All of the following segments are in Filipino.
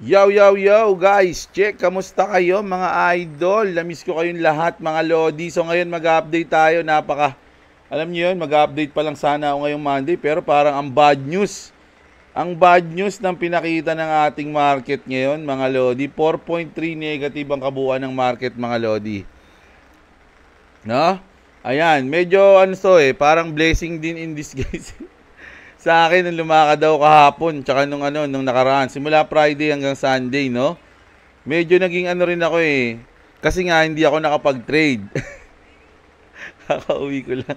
Yo, yo, yo, guys! Check, kamusta kayo mga idol? Namiss ko kayong lahat mga Lodi. So ngayon mag-update tayo, napaka... Alam niyo yun, mag-update pa lang sana ako ngayong Monday, pero parang ang bad news. Ang bad news ng pinakita ng ating market ngayon mga Lodi, 4.3 negative ang kabuuan ng market mga Lodi. No? Ayan, medyo ano so eh, parang blessing din in disguise. sa akin nung lumakad daw kahapon, tsaka nung ano, nung nakaraan, simula Friday hanggang Sunday, no? Medyo naging ano rin ako eh, kasi nga hindi ako nakapag-trade. Kakauwi ko lang.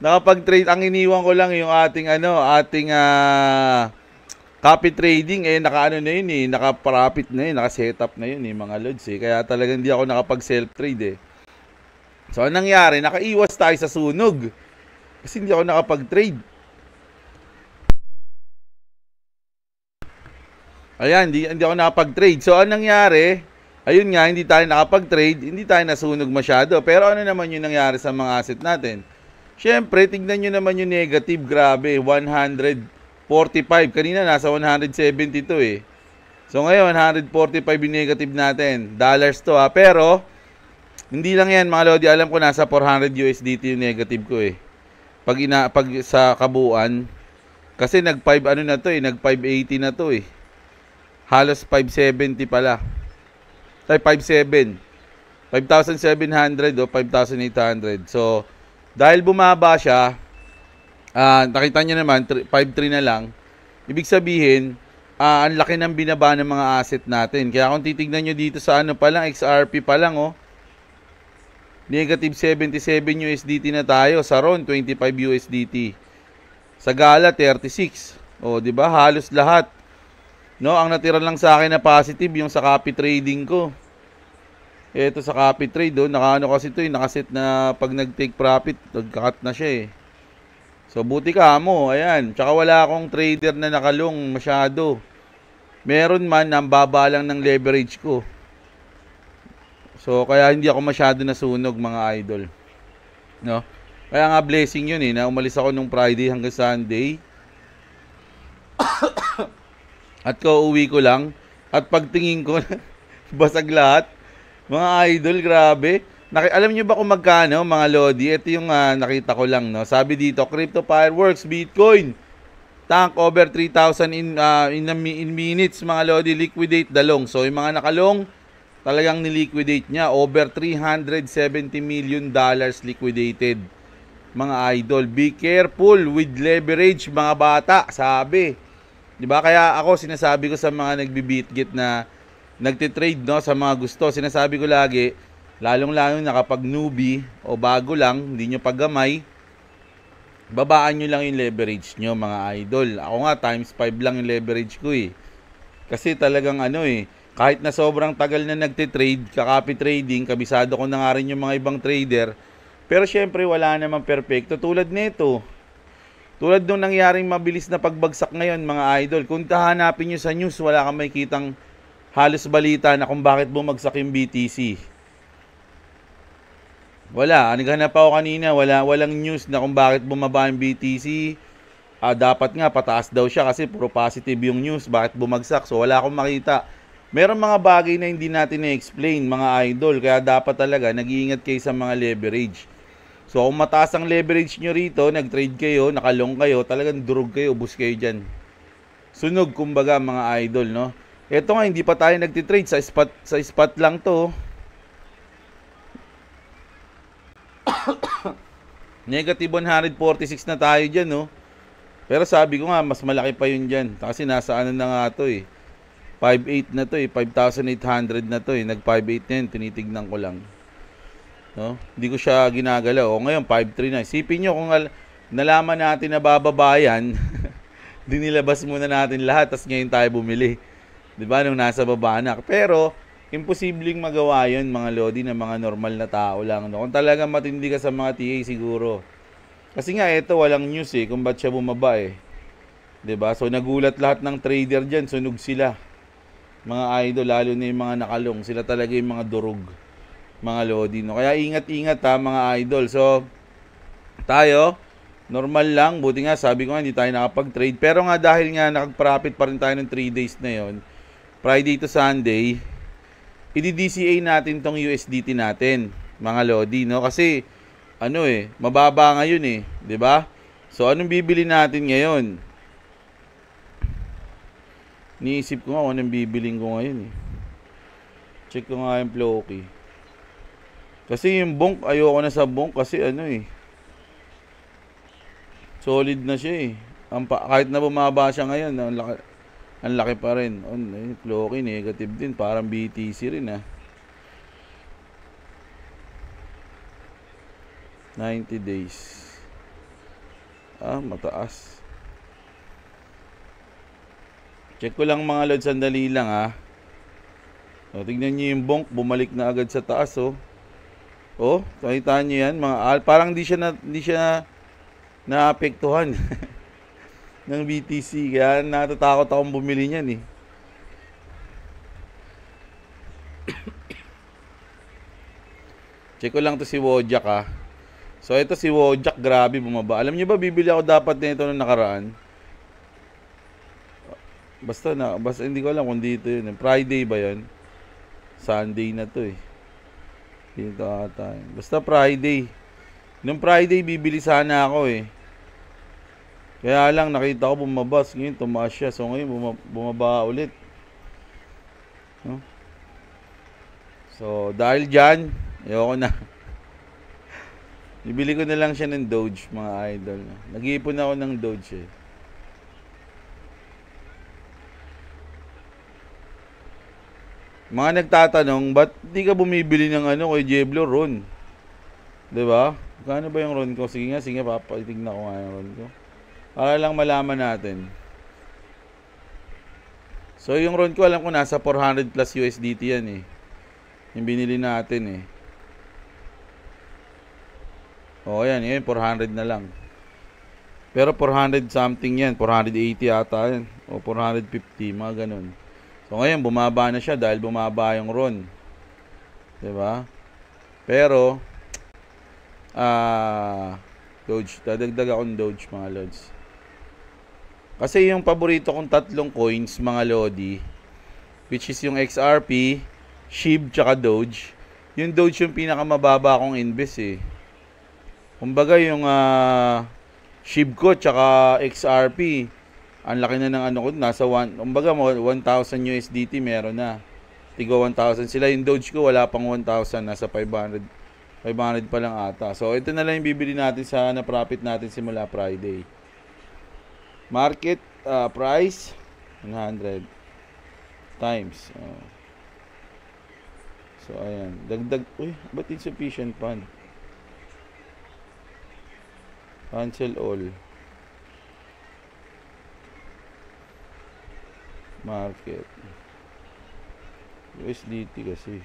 Nakapag-trade, ang iniwan ko lang yung ating ano, ating uh, copy trading, eh nakaano na yun eh, naka-profit na yun, naka-setup na yun eh mga lods eh. Kaya talaga hindi ako nakapag-self-trade eh. So, anong nangyari? Nakaiwas tayo sa sunog. Kasi hindi ako nakapag-trade. Ayan, hindi, hindi ako nakapag-trade. So, anong nangyari? Ayun nga, hindi tayo nakapag-trade, hindi tayo nasunog masyado. Pero ano naman yung nangyari sa mga asset natin? Siyempre, tignan nyo naman yung negative. Grabe, 145. Kanina, nasa 172 eh. So, ngayon, 145 yung negative natin. Dollars to ha. Pero, hindi lang yan mga Lodi. Alam ko nasa 400 USDT yung negative ko eh. Pag, ina, pag sa kabuuan, kasi nag-5 ano na to eh, nag-580 na to eh halos 570 pala. Ay, 5.7. 5,700 o 5,800. So, dahil bumaba siya, uh, nakita niya naman, 5.3 na lang. Ibig sabihin, uh, ang laki ng binaba ng mga asset natin. Kaya kung titignan nyo dito sa ano pa lang, XRP pa lang, oh, negative 77 USDT na tayo. Sa RON, 25 USDT. Sa Gala, 36. O, oh, di ba? Halos lahat No, ang natira lang sa akin na positive yung sa copy trading ko. Ito sa copy trade, oh, nakaano kasi ito, eh, nakaset na pag nag-take profit, nag-cut na siya eh. So buti ka mo, ayan. Tsaka wala akong trader na nakalong masyado. Meron man, ang baba lang ng leverage ko. So kaya hindi ako masyado nasunog mga idol. No? Kaya nga blessing yun eh, na umalis ako nung Friday hanggang Sunday. At kauwi ko lang. At pagtingin ko, basag lahat. Mga idol, grabe. Naki, alam nyo ba kung magkano, mga Lodi? Ito yung uh, nakita ko lang, no? Sabi dito, Crypto Fireworks, Bitcoin. Tank over 3,000 in, uh, in, in minutes, mga Lodi. Liquidate the long. So, yung mga nakalong, talagang niliquidate niya. Over 370 million dollars liquidated. Mga idol, be careful with leverage, mga bata. Sabi. 'Di ba? Kaya ako sinasabi ko sa mga nagbi nagbibitgit na nagte-trade no sa mga gusto, sinasabi ko lagi, lalong-lalo na kapag newbie o bago lang, hindi niyo paggamay, babaan niyo lang yung leverage niyo mga idol. Ako nga, times 5 lang yung leverage ko eh. Kasi talagang ano eh, kahit na sobrang tagal na nagte-trade, kakapi trading, kabisado ko na nga rin yung mga ibang trader, pero syempre wala namang perfecto tulad nito. Tulad nung nangyaring mabilis na pagbagsak ngayon mga idol, kung tahanapin nyo sa news, wala kang makikitang halos balita na kung bakit bumagsak yung BTC. Wala, naghanap ako kanina, wala, walang news na kung bakit bumaba yung BTC. Ah, dapat nga, pataas daw siya kasi puro positive yung news, bakit bumagsak. So wala akong makita. Meron mga bagay na hindi natin na-explain mga idol, kaya dapat talaga nag-iingat kayo sa mga leverage So, kung mataas ang leverage nyo rito, nag-trade kayo, nakalong kayo, talagang durog kayo, ubus kayo dyan. Sunog, kumbaga, mga idol, no? Ito nga, hindi pa tayo nag-trade. Sa spot, sa spot lang to. Negative 146 na tayo dyan, no? Pero sabi ko nga, mas malaki pa yun dyan. Kasi nasa ano na nga to, eh. 5.8 na to, eh. 5,800 na to, eh. Nag-5.8 na yun. Tinitignan ko lang. No? Hindi ko siya ginagalaw. O ngayon, 5-3 na. Isipin nyo kung nalaman natin na bababa yan, dinilabas muna natin lahat, tapos ngayon tayo bumili. Di ba? Nung nasa baba na. Pero, imposibleng magawa yon mga Lodi, na mga normal na tao lang. No? Kung talaga matindi ka sa mga TA, siguro. Kasi nga, ito, walang news eh, kung ba't siya bumaba eh. Di ba? So, nagulat lahat ng trader dyan, sunog sila mga idol, lalo na yung mga nakalong, sila talaga yung mga durog mga Lodi. No? Kaya ingat-ingat ha, mga idol. So, tayo, normal lang. Buti nga, sabi ko nga, hindi tayo nakapag-trade. Pero nga, dahil nga nakag-profit pa rin tayo ng 3 days na yon Friday to Sunday, i-DCA natin tong USDT natin, mga Lodi. No? Kasi, ano eh, mababa ngayon eh, 'di ba? So anong bibili natin ngayon? Niisip ko nga kung anong bibiling ko ngayon eh. Check ko nga yung Floki. Okay. Kasi yung bonk, ayoko na sa bunk kasi ano eh. Solid na siya eh. Ang kahit na bumaba siya ngayon, ang laki, ang laki pa rin. On, eh, Floki, negative din. Parang BTC rin ah. 90 days. Ah, mataas. Check ko lang mga load, sandali lang ah. So, tignan nyo yung bonk, bumalik na agad sa taas oh. Oh, nakita nyo yan, mga Parang di siya na, di siya naapektuhan ng BTC. Kaya natatakot akong bumili niyan eh. Check ko lang to si Wojak ah. So ito si Wojak, grabe bumaba. Alam niyo ba bibili ako dapat nito na nung nakaraan? Basta na, basta hindi ko alam kung dito 'yun. Friday ba 'yon? Sunday na 'to eh. Dito ata. Eh. Basta Friday. Nung Friday, bibili sana ako eh. Kaya lang, nakita ko bumabas. Ngayon, tumaas siya. So, ngayon, bumaba, ulit. No? So, dahil dyan, ayoko na. Bibili ko na lang siya ng Doge, mga idol. Nag-iipon ako ng Doge eh. Mga nagtatanong, ba't di ka bumibili ng ano kay Jeblo Ron? 'Di ba? Kano ba yung Ron ko? Sige nga, sige papatitignan ko nga yung Ron ko. Para lang malaman natin. So yung Ron ko alam ko nasa 400 plus USDT yan eh. Yung binili natin eh. O oh, yan, yun 400 na lang. Pero 400 something yan, 480 ata yan. O 450, mga ganun. So ngayon bumaba na siya dahil bumaba yung RON. 'Di ba? Pero ah uh, Doge, dadagdag ako ng Doge mga lords. Kasi yung paborito kong tatlong coins mga Lodi, which is yung XRP, SHIB, tsaka Doge, yung Doge yung pinakamababa kong invest eh. Kumbaga yung uh, ah, SHIB ko tsaka XRP, ang laki na ng ano ko, nasa 1, umbaga mo, 1,000 USDT meron na. Tigo 1,000. Sila yung Doge ko, wala pang 1,000, nasa 500. 500 pa lang ata. So, ito na lang yung bibili natin sa na-profit natin simula Friday. Market uh, price, 100 times. Uh, so, ayan. Dagdag, uy, ba't insufficient fund? Cancel all. market USDT kasi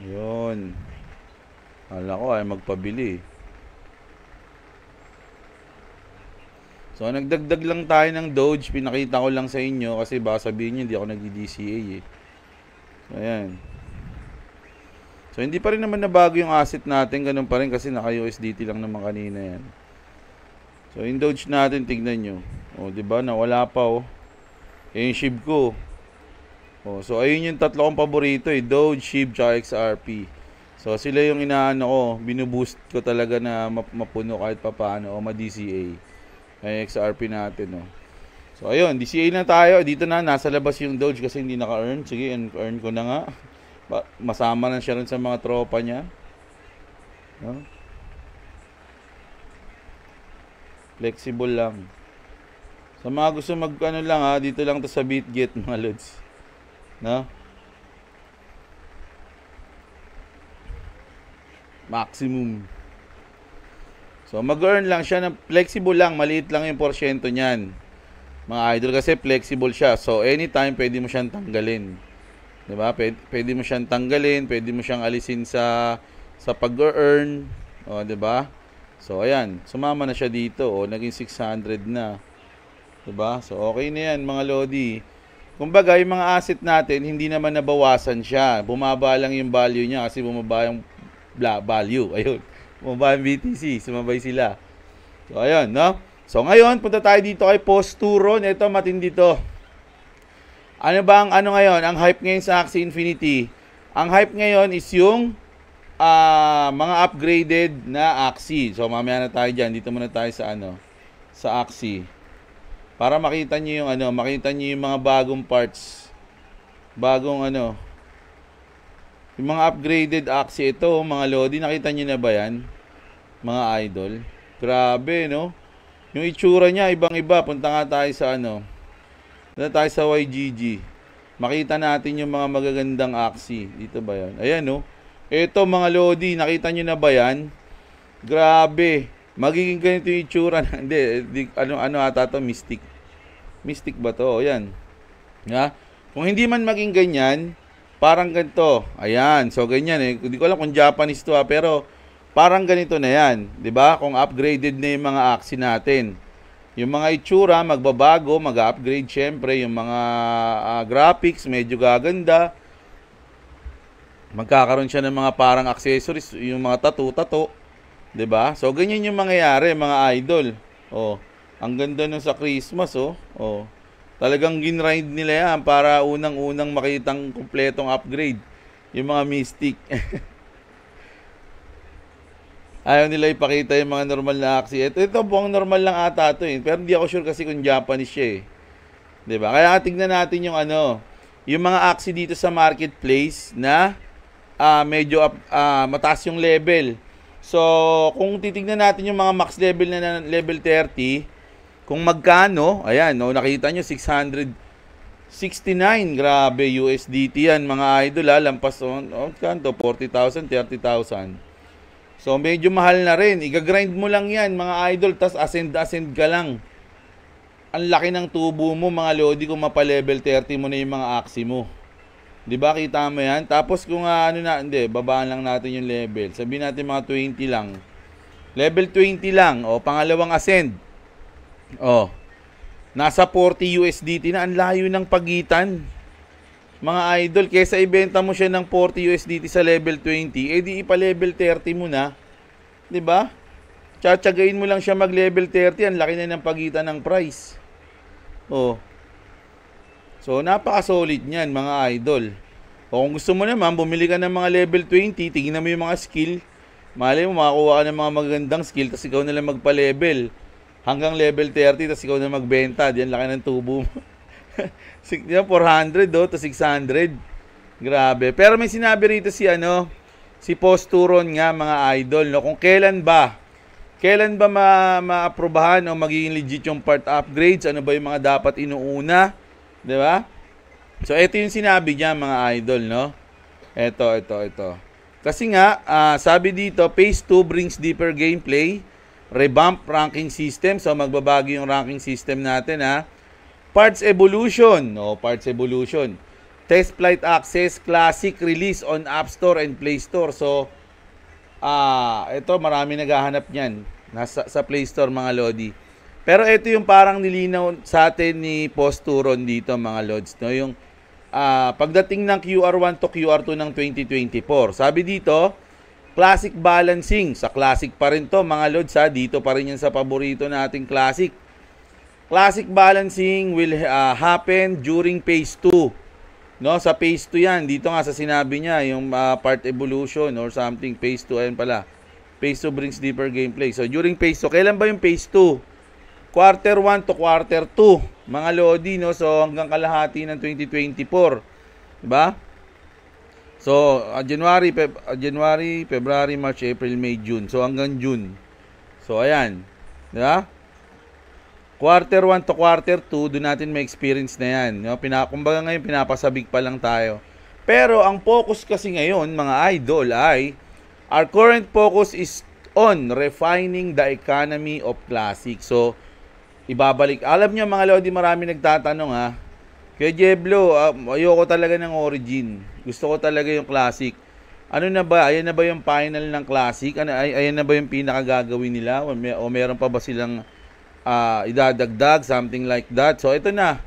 Ayun. Kala ko ay magpabili. So nagdagdag lang tayo ng Doge. Pinakita ko lang sa inyo kasi baka sabihin nyo hindi ako nag dca eh. So, ayan. So, hindi pa rin naman nabago yung asset natin. Ganun pa rin kasi naka-USDT lang naman kanina yan. So, indulge natin. Tignan nyo. O, di ba? Nawala pa, o. Eh, yung SHIB ko. O, so, ayun yung tatlo kong paborito, eh. Doge, SHIB, tsaka XRP. So, sila yung inaano ko. Binuboost ko talaga na mapuno kahit papaano. O, ma-DCA. Ay, XRP natin, o. Oh. So, ayun. DCA na tayo. Dito na. Nasa labas yung Doge kasi hindi naka-earn. Sige, earn ko na nga masama na siya rin sa mga tropa niya. No? Flexible lang. Sa mga gusto mag ano lang ha, dito lang to sa BitGet mga lods. No? Maximum. So mag-earn lang siya ng flexible lang, maliit lang yung porsyento niyan. Mga idol kasi flexible siya. So anytime pwede mo siyang tanggalin. 'Di ba? Pwede, pwede mo siyang tanggalin, pwede mo siyang alisin sa sa pag-earn, o 'di ba? So ayan, sumama na siya dito, o naging 600 na. 'Di ba? So okay na 'yan mga lodi. Kumbaga, yung mga asset natin, hindi naman nabawasan siya. Bumaba lang yung value niya kasi bumaba yung value. Ayun. Bumaba yung BTC. Sumabay sila. So, ayun, no? So, ngayon, punta tayo dito kay Posturon. Ito, matindi to. Ano ba ang ano ngayon? Ang hype ngayon sa Axie Infinity. Ang hype ngayon is yung uh, mga upgraded na Axie. So mamaya na tayo diyan. Dito muna tayo sa ano sa Axie. Para makita niyo yung ano, makita niyo yung mga bagong parts. Bagong ano. Yung mga upgraded Axie ito, mga Lodi, nakita niyo na ba 'yan? Mga idol. Grabe, no? Yung itsura niya ibang-iba. Punta nga tayo sa ano, dito tayo sa YGG. Makita natin yung mga magagandang aksi. Dito ba yan? Ayan, Oh. Ito, mga Lodi, nakita nyo na ba yan? Grabe. Magiging ganito yung itsura. Hindi, di, ano, ano ata to? Mystic. Mystic ba to? Ayan. Ha? Kung hindi man maging ganyan, parang ganito. Ayan. So, ganyan eh. Hindi ko alam kung Japanese to ha, ah, pero parang ganito na yan. ba diba? Kung upgraded na yung mga aksi natin. Yung mga itsura, magbabago, mag-upgrade syempre. Yung mga uh, graphics, medyo gaganda. Magkakaroon siya ng mga parang accessories, yung mga tattoo-tattoo. ba? Diba? So, ganyan yung mangyayari, mga idol. Oh, ang ganda nung sa Christmas, oh. Oh. Talagang ginrind nila yan para unang-unang makitang kumpletong upgrade. Yung mga mystic. Ayaw nila ipakita yung mga normal na aksi. Ito, ito buong normal lang ata ito eh. Pero hindi ako sure kasi kung Japanese siya eh. ba? Diba? Kaya tingnan natin yung ano, yung mga aksi dito sa marketplace na uh, medyo up, uh, mataas yung level. So, kung titignan natin yung mga max level na, na level 30, kung magkano, ayan, no, nakita nyo, 669, grabe, USDT yan, mga idol, ha, ah, lampas, on, on kanto, 40,000, 30,000. So medyo mahal na rin. Iga-grind mo lang yan mga idol. Tapos ascend-ascend ka lang. Ang laki ng tubo mo mga lodi kung mapa-level 30 mo na yung mga axi mo. 'Di ba kita mo yan? Tapos kung uh, ano na, hindi, babaan lang natin yung level. Sabihin natin mga 20 lang. Level 20 lang. O, pangalawang ascend. O, nasa 40 USDT na. Ang layo ng pagitan mga idol, kesa ibenta mo siya ng 40 USDT sa level 20, edi eh di ipa level 30 mo na. 'Di ba? Tsatsagain mo lang siya mag level 30, ang laki na ng pagitan ng price. Oh. So napaka-solid niyan mga idol. O kung gusto mo naman, bumili ka ng mga level 20, tingnan mo yung mga skill. Malay mo, makakuha ka ng mga magandang skill, tapos ikaw na lang magpa-level. Hanggang level 30, tapos ikaw na magbenta. Diyan laki ng tubo mo. 400 do to 600. Grabe. Pero may sinabi rito si ano, si Posturon nga mga idol, no? Kung kailan ba kailan ba ma- maaprobahan o magiging legit yung part upgrades? Ano ba yung mga dapat inuuna? 'Di ba? So ito yung sinabi niya mga idol, no? Ito, ito, ito. Kasi nga, uh, sabi dito, Phase 2 brings deeper gameplay, revamp ranking system. So magbabago yung ranking system natin, ha? Parts Evolution, no, Parts Evolution. Test Flight Access Classic release on App Store and Play Store. So ah, uh, ito marami naghahanap niyan nasa sa Play Store mga lodi. Pero ito yung parang nilinaw sa atin ni Posturon dito mga lods, no, yung uh, pagdating ng QR1 to QR2 ng 2024. Sabi dito, classic balancing. Sa classic pa rin to, mga lods ha. Dito pa rin yan sa paborito nating classic classic balancing will uh, happen during phase 2. No, sa phase 2 'yan. Dito nga sa sinabi niya, yung uh, part evolution or something phase 2 ayun pala. Phase 2 brings deeper gameplay. So during phase 2, kailan ba yung phase 2? Quarter 1 to quarter 2, mga lodi no. So hanggang kalahati ng 2024. 'Di ba? So ah, January, Feb January, February, March, April, May, June. So hanggang June. So ayan. 'Di ba? Quarter 1 to quarter 2, doon natin may experience na yan. No? Pina, kumbaga ngayon, pinapasabik pa lang tayo. Pero ang focus kasi ngayon, mga idol, ay our current focus is on refining the economy of classic. So, ibabalik. Alam nyo mga Lodi, marami nagtatanong ha. Kaya Jeblo, uh, ayoko talaga ng origin. Gusto ko talaga yung classic. Ano na ba? Ayan na ba yung final ng classic? Ano, ay, ayan na ba yung pinakagagawin nila? O, may, o meron pa ba silang uh, idadagdag, something like that. So, ito na.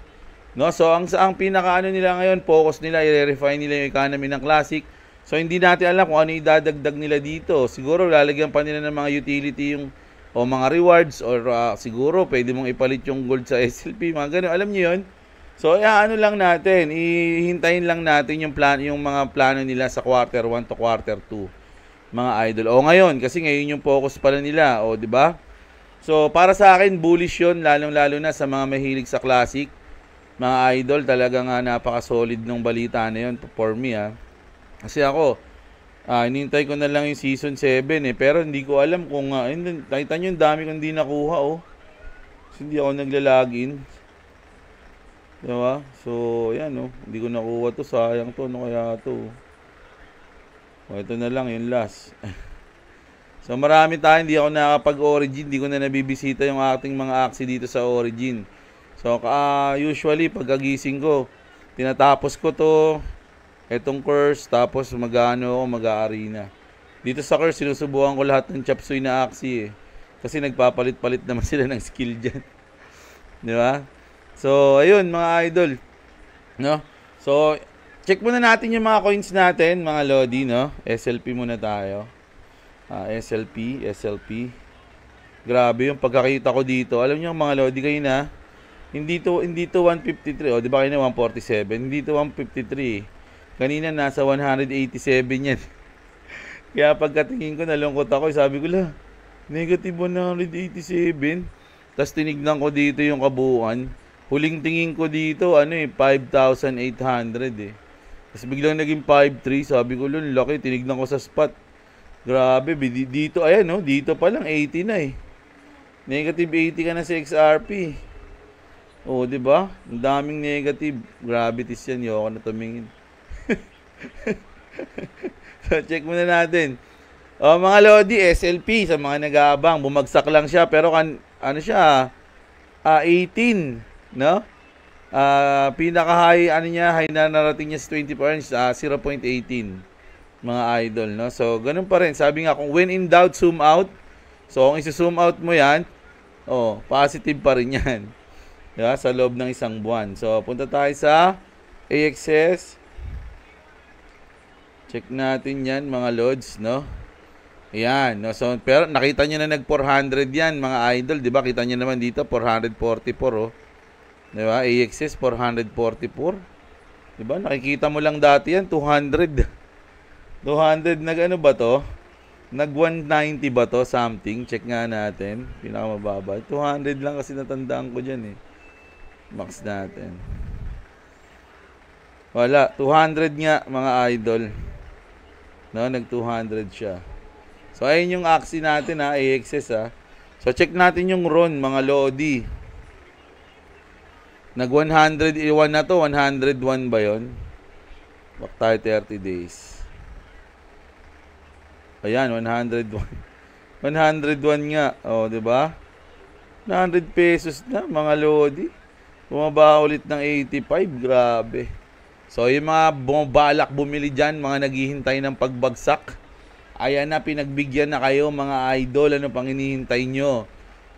No? So, ang, ang pinakaano nila ngayon, focus nila, i-refine nila yung economy ng Classic. So, hindi natin alam kung ano idadagdag nila dito. Siguro, lalagyan pa nila ng mga utility yung o mga rewards or uh, siguro pwede mong ipalit yung gold sa SLP, mga ganun. Alam niyo 'yon? So, ano lang natin, ihintayin lang natin yung plan yung mga plano nila sa quarter 1 to quarter 2 mga idol. O ngayon kasi ngayon yung focus pala nila, o 'di ba? So, para sa akin, bullish yun, lalong-lalo na sa mga mahilig sa classic. Mga idol, talaga nga napaka-solid ng balita na yun for me, ha. Ah. Kasi ako, ah, inintay ko na lang yung season 7, eh. Pero hindi ko alam kung, uh, ah, and, nakita nyo, dami kong hindi nakuha, oh. Kasi hindi ako naglalagin. Diba? So, yan, oh. Hindi ko nakuha to, sayang to, ano kaya to. Oh, ito na lang, yung last. So marami tayo, hindi ako nakapag-origin, hindi ko na nabibisita yung ating mga aksi dito sa origin. So uh, usually pagkagising ko, tinatapos ko to, etong course, tapos mag-ano ako, mag-aarina. Dito sa course, sinusubukan ko lahat ng chapsuy na aksi eh. Kasi nagpapalit-palit naman sila ng skill dyan. Di ba? So, ayun mga idol. No? So, check muna natin yung mga coins natin, mga Lodi, no? SLP muna tayo. Uh, ah, SLP, SLP. Grabe yung pagkakita ko dito. Alam niyo mga lodi kayo na, hindi to hindi to 153, oh, di ba kayo na 147? Hindi to 153. Kanina nasa 187 yan. Kaya pagkatingin ko nalungkot ako, sabi ko la, negative 187. Tapos tinignan ko dito yung kabuuan. Huling tingin ko dito, ano eh, 5,800 eh. Tapos biglang naging 5,3. Sabi ko, lun, laki. Tinignan ko sa spot. Grabe, dito, ayan, no? Dito pa lang, 80 na, eh. Negative 80 ka na sa XRP. O, oh, di ba? Ang daming negative. Grabe, Gravities yan, yoko na tumingin. so, check muna natin. O, oh, mga Lodi, SLP, sa mga nag-aabang, bumagsak lang siya, pero kan, ano siya, uh, ah, 18, ah, no? Uh, pinaka-high, ano niya, high na narating niya sa 20 points, uh, 0.18 mga idol, no? So, ganun pa rin. Sabi nga, kung when in doubt, zoom out. So, kung isi-zoom out mo yan, oh, positive pa rin yan. Diba? Sa loob ng isang buwan. So, punta tayo sa AXS. Check natin yan, mga lods, no? Ayan. No? So, pero nakita nyo na nag-400 yan, mga idol. Di ba? Kita nyo naman dito, 444, oh. Di ba? AXS, 444. Di ba? Nakikita mo lang dati yan, 200. 200 nag ano ba to? Nag 190 ba to something? Check nga natin. Pinakamababa. 200 lang kasi natandaan ko diyan eh. Max natin. Wala, 200 nga mga idol. No, nag 200 siya. So ayun yung axi natin ha, AXS ha. So check natin yung RON mga lodi. Nag 101 eh, na to, 101 ba 'yon? Back tayo 30 days. Ayan, 101. 101 nga. O, oh, di ba? 100 pesos na, mga lodi. Bumaba ulit ng 85. Grabe. So, yung mga bumabalak bumili dyan, mga naghihintay ng pagbagsak, ayan na, pinagbigyan na kayo, mga idol. Ano pang hinihintay nyo?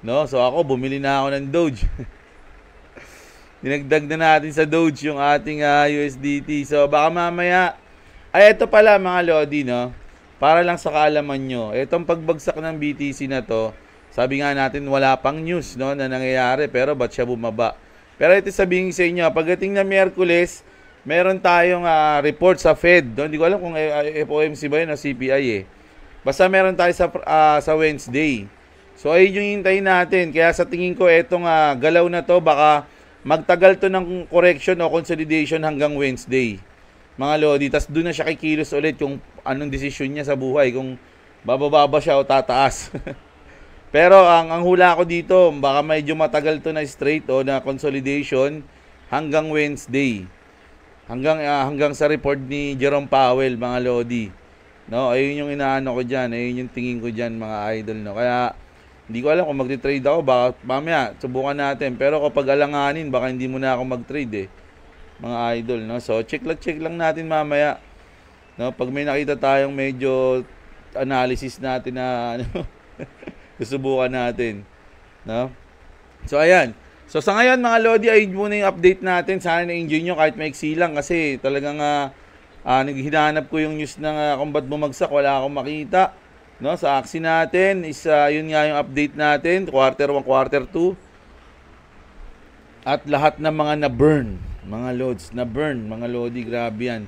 No? So, ako, bumili na ako ng Doge. Dinagdag na natin sa Doge yung ating uh, ah, USDT. So, baka mamaya, ay, ito pala mga Lodi, no? para lang sa kaalaman nyo, itong pagbagsak ng BTC na to, sabi nga natin wala pang news no, na nangyayari pero ba't siya bumaba? Pero ito sabihin sa inyo, pagdating na Miyerkules, meron tayong uh, report sa Fed. No? Hindi ko alam kung eh, eh, FOMC ba yun o CPI eh. Basta meron tayo sa, uh, sa Wednesday. So ayun yung hintayin natin. Kaya sa tingin ko itong uh, ah, galaw na to baka magtagal to ng correction o consolidation hanggang Wednesday. Mga lodi, tas doon na siya kikilos ulit yung anong desisyon niya sa buhay kung bababa siya o tataas. Pero ang ang hula ko dito, baka medyo matagal to na straight o na consolidation hanggang Wednesday. Hanggang uh, hanggang sa report ni Jerome Powell mga lodi. No, ayun yung inaano ko diyan, ayun yung tingin ko diyan mga idol no. Kaya hindi ko alam kung magte-trade ako, baka mamaya subukan natin. Pero kapag alanganin, baka hindi mo na ako mag-trade eh. Mga idol no. So check lang check lang natin mamaya No, pag may nakita tayong medyo analysis natin na ano, susubukan natin. No? So ayan. So sa ngayon mga Lodi, ayun muna yung update natin. Sana na-enjoy nyo kahit may lang kasi talagang uh, ah, uh, ah, naghihanap ko yung news ng uh, kung ba't bumagsak. Wala akong makita. No? Sa aksi natin, is, uh, yun nga yung update natin. Quarter 1, quarter 2. At lahat ng mga na-burn. Mga Lods, na-burn. Mga Lodi, grabe yan.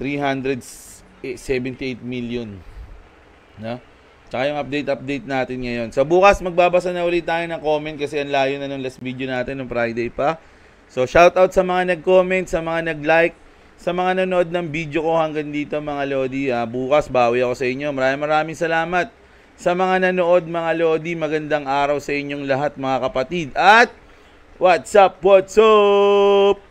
378 million. No? Tsaka yung update-update natin ngayon. Sa bukas, magbabasa na ulit tayo ng comment kasi ang layo na nung last video natin nung Friday pa. So, shout out sa mga nag-comment, sa mga nag-like, sa mga nanood ng video ko hanggang dito mga Lodi. Uh, bukas, bawi ako sa inyo. Maraming maraming salamat sa mga nanood mga Lodi. Magandang araw sa inyong lahat mga kapatid. At, what's up, what's up?